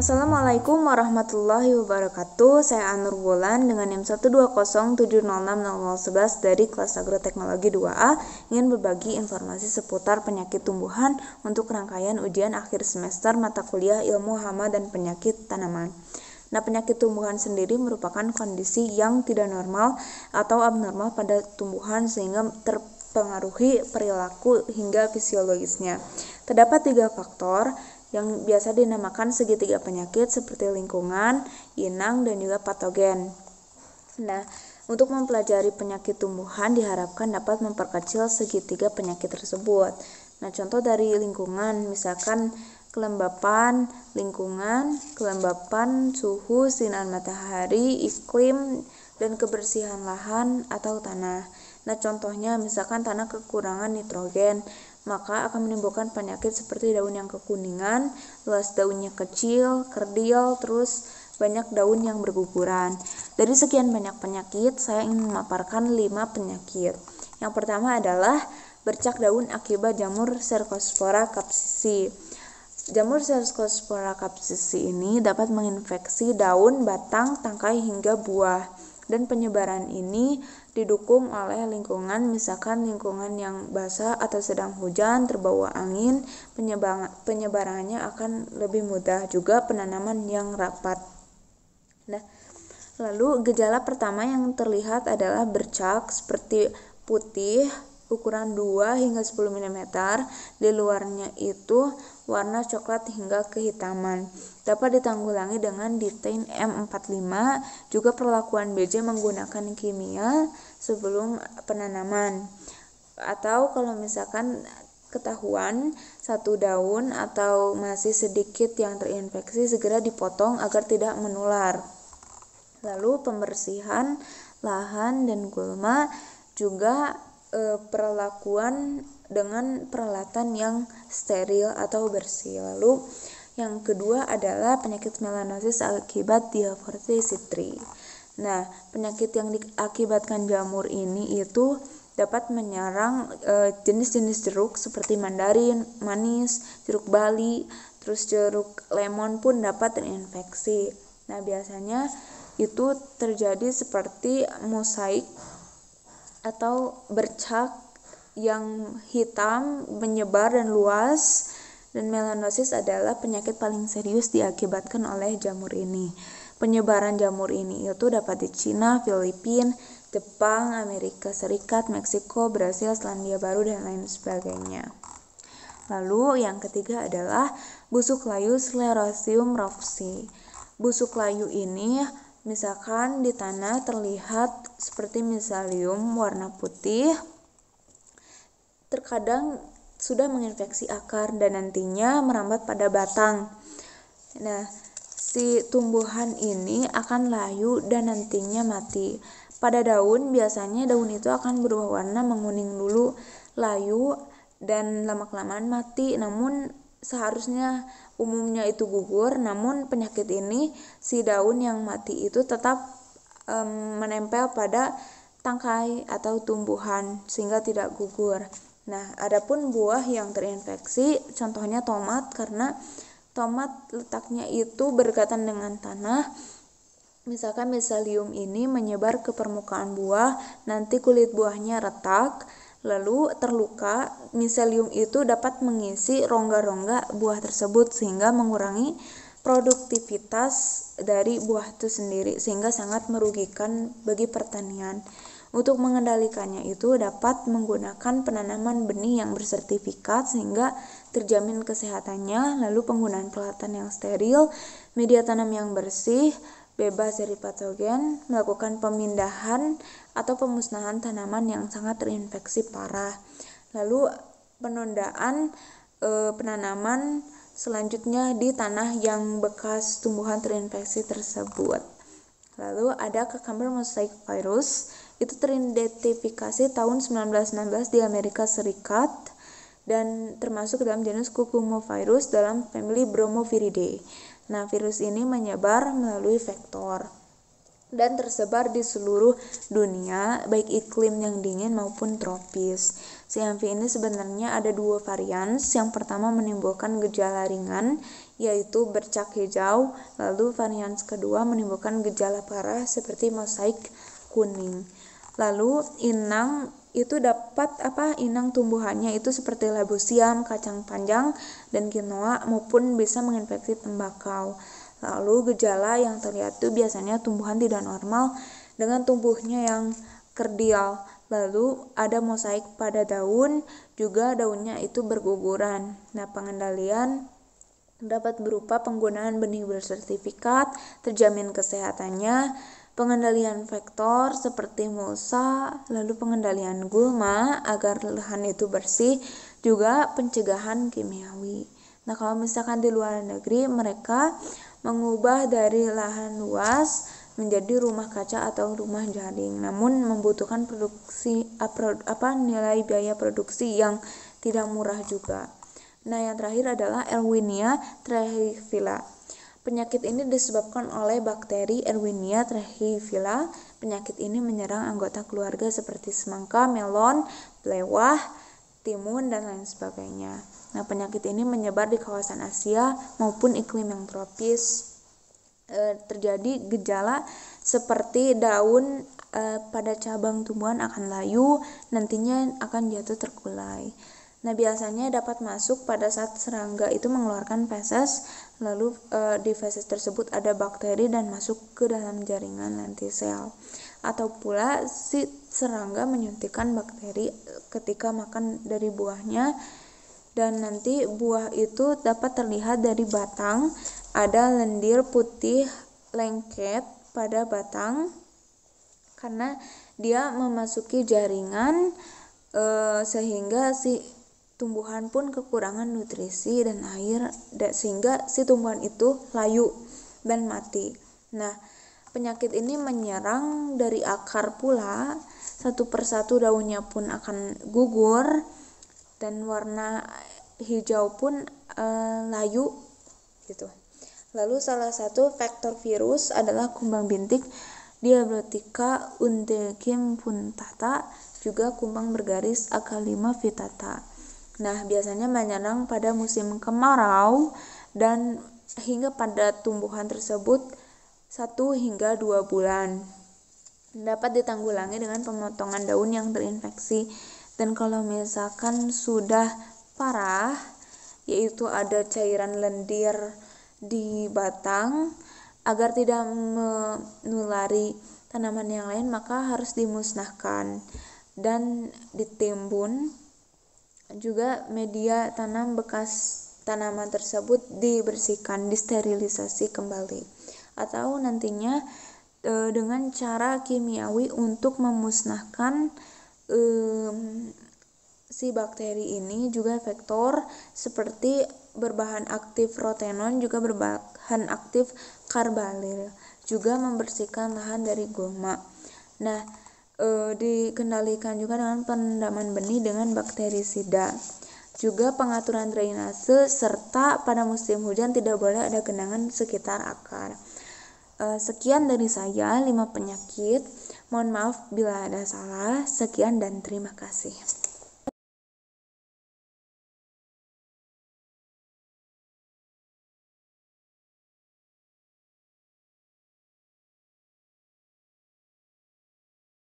Assalamualaikum warahmatullahi wabarakatuh. Saya Anur Wulan dengan NIM 120706011 dari kelas Agroteknologi 2A ingin berbagi informasi seputar penyakit tumbuhan untuk rangkaian ujian akhir semester mata kuliah Ilmu Hama dan Penyakit Tanaman. Nah, penyakit tumbuhan sendiri merupakan kondisi yang tidak normal atau abnormal pada tumbuhan sehingga terpengaruhi perilaku hingga fisiologisnya. Terdapat tiga faktor yang biasa dinamakan segitiga penyakit seperti lingkungan, inang, dan juga patogen. Nah, untuk mempelajari penyakit tumbuhan diharapkan dapat memperkecil segitiga penyakit tersebut. Nah, contoh dari lingkungan misalkan kelembapan, lingkungan, kelembapan, suhu, sinar matahari, iklim, dan kebersihan lahan atau tanah. Nah, contohnya misalkan tanah kekurangan nitrogen, maka akan menimbulkan penyakit seperti daun yang kekuningan, luas daunnya kecil, kerdil, terus banyak daun yang berguguran. Dari sekian banyak penyakit, saya ingin memaparkan 5 penyakit. Yang pertama adalah bercak daun akibat jamur Cercospora capsici. Jamur Cercospora capsici ini dapat menginfeksi daun, batang, tangkai hingga buah. Dan penyebaran ini didukung oleh lingkungan, misalkan lingkungan yang basah atau sedang hujan, terbawa angin, penyebarannya akan lebih mudah juga penanaman yang rapat. Nah, lalu gejala pertama yang terlihat adalah bercak seperti putih ukuran 2 hingga 10 mm. Di luarnya itu warna coklat hingga kehitaman. Dapat ditanggulangi dengan detain M45, juga perlakuan BJ menggunakan kimia sebelum penanaman. Atau kalau misalkan ketahuan satu daun atau masih sedikit yang terinfeksi segera dipotong agar tidak menular. Lalu pembersihan lahan dan gulma juga e, perlakuan dengan peralatan yang steril atau bersih. Lalu yang kedua adalah penyakit melanosis akibat diaforti Nah, penyakit yang diakibatkan jamur ini itu dapat menyerang eh, jenis -jenis jeruk seperti mandarin, manis, jeruk bali, terus jeruk lemon pun dapat terinfeksi. Nah, biasanya itu terjadi seperti mosaik atau bercak yang hitam, menyebar dan luas dan melanosis adalah penyakit paling serius diakibatkan oleh jamur ini. Penyebaran jamur ini itu dapat di Cina, Filipina, Jepang, Amerika Serikat, Meksiko, Brasil, Selandia Baru, dan lain sebagainya. Lalu yang ketiga adalah busuk layu Sclerosium rovsi. Busuk layu ini Misalkan di tanah terlihat seperti misalium warna putih, terkadang sudah menginfeksi akar dan nantinya merambat pada batang. Nah, si tumbuhan ini akan layu dan nantinya mati. Pada daun biasanya daun itu akan berubah warna menguning dulu, layu dan lama-kelamaan mati. Namun seharusnya umumnya itu gugur, namun penyakit ini si daun yang mati itu tetap um, menempel pada tangkai atau tumbuhan sehingga tidak gugur. Nah, ada pun buah yang terinfeksi contohnya tomat karena tomat letaknya itu berkaitan dengan tanah. Misalkan miselium ini menyebar ke permukaan buah, nanti kulit buahnya retak Lalu terluka, miselium itu dapat mengisi rongga-rongga buah tersebut sehingga mengurangi produktivitas dari buah itu sendiri sehingga sangat merugikan bagi pertanian. Untuk mengendalikannya itu dapat menggunakan penanaman benih yang bersertifikat sehingga terjamin kesehatannya, lalu penggunaan peralatan yang steril, media tanam yang bersih, bebas dari patogen melakukan pemindahan atau pemusnahan tanaman yang sangat terinfeksi parah. Lalu penundaan e, penanaman selanjutnya di tanah yang bekas tumbuhan terinfeksi tersebut. Lalu ada kekamber mosaic virus itu teridentifikasi tahun 1916 di Amerika Serikat dan termasuk dalam genus Cucumovirus dalam family Bromoviridae. Nah, virus ini menyebar melalui vektor dan tersebar di seluruh dunia, baik iklim yang dingin maupun tropis. CMV ini sebenarnya ada dua varian. Yang pertama menimbulkan gejala ringan, yaitu bercak hijau, lalu varian kedua menimbulkan gejala parah seperti mosaik kuning. Lalu inang itu dapat apa inang tumbuhannya itu seperti labu siam kacang panjang, dan quinoa maupun bisa menginfeksi tembakau. Lalu gejala yang terlihat itu biasanya tumbuhan tidak normal dengan tumbuhnya yang kerdil. Lalu ada mosaik pada daun, juga daunnya itu berguguran. Nah, pengendalian dapat berupa penggunaan benih bersertifikat, terjamin kesehatannya, pengendalian vektor seperti musa lalu pengendalian gulma agar lahan itu bersih, juga pencegahan kimiawi. Nah, kalau misalkan di luar negeri mereka mengubah dari lahan luas menjadi rumah kaca atau rumah jaring, namun membutuhkan produksi eh, apa nilai biaya produksi yang tidak murah juga. Nah, yang terakhir adalah erwinia trehivilla Penyakit ini disebabkan oleh bakteri Erwinia trahifila. Penyakit ini menyerang anggota keluarga seperti semangka, melon, blewah, timun, dan lain sebagainya. Nah, penyakit ini menyebar di kawasan Asia maupun iklim yang tropis. E, terjadi gejala seperti daun e, pada cabang tumbuhan akan layu, nantinya akan jatuh terkulai. Nah, biasanya dapat masuk pada saat serangga itu mengeluarkan feses Lalu e, eh, feses tersebut ada bakteri dan masuk ke dalam jaringan lentisel. Atau pula si serangga menyuntikkan bakteri eh, ketika makan dari buahnya dan nanti buah itu dapat terlihat dari batang ada lendir putih lengket pada batang karena dia memasuki jaringan e, sehingga si tumbuhan pun kekurangan nutrisi dan air sehingga si tumbuhan itu layu dan mati. Nah, penyakit ini menyerang dari akar pula, satu persatu daunnya pun akan gugur dan warna hijau pun e, layu gitu. Lalu salah satu faktor virus adalah kumbang bintik Diablotica undecim puntata juga kumbang bergaris akalima vitata. Nah, biasanya menyerang pada musim kemarau dan hingga pada tumbuhan tersebut 1 hingga 2 bulan. Dapat ditanggulangi dengan pemotongan daun yang terinfeksi. Dan kalau misalkan sudah parah, yaitu ada cairan lendir di batang agar tidak menulari tanaman yang lain, maka harus dimusnahkan dan ditimbun juga media tanam bekas tanaman tersebut dibersihkan, disterilisasi kembali, atau nantinya e, dengan cara kimiawi untuk memusnahkan e, si bakteri ini juga vektor seperti berbahan aktif rotenon juga berbahan aktif karbalil juga membersihkan lahan dari goma. Nah, e, dikendalikan juga dengan pendaman benih dengan bakterisida. Juga pengaturan drainase serta pada musim hujan tidak boleh ada genangan sekitar akar. Eh, sekian dari saya 5 penyakit. Mohon maaf bila ada salah. Sekian dan terima kasih.